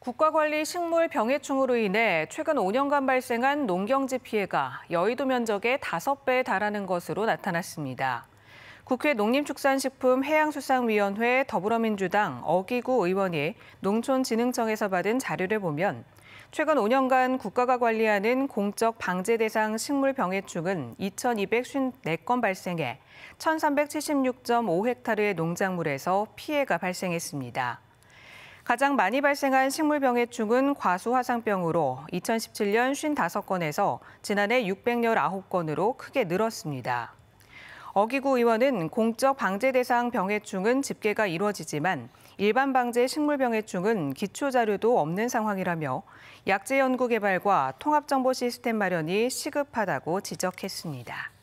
국가관리 식물 병해충으로 인해 최근 5년간 발생한 농경지 피해가 여의도 면적의 5배에 달하는 것으로 나타났습니다. 국회 농림축산식품해양수산위원회 더불어민주당 어기구 의원이 농촌진흥청에서 받은 자료를 보면 최근 5년간 국가가 관리하는 공적 방제 대상 식물 병해충은 2,254건 발생해 1,376.5헥타르의 농작물에서 피해가 발생했습니다. 가장 많이 발생한 식물병해충은 과수화상병으로 2017년 55건에서 지난해 619건으로 크게 늘었습니다. 어기구 의원은 공적 방제 대상 병해충은 집계가 이루어지지만 일반 방제 식물병해충은 기초 자료도 없는 상황이라며 약제 연구 개발과 통합 정보 시스템 마련이 시급하다고 지적했습니다.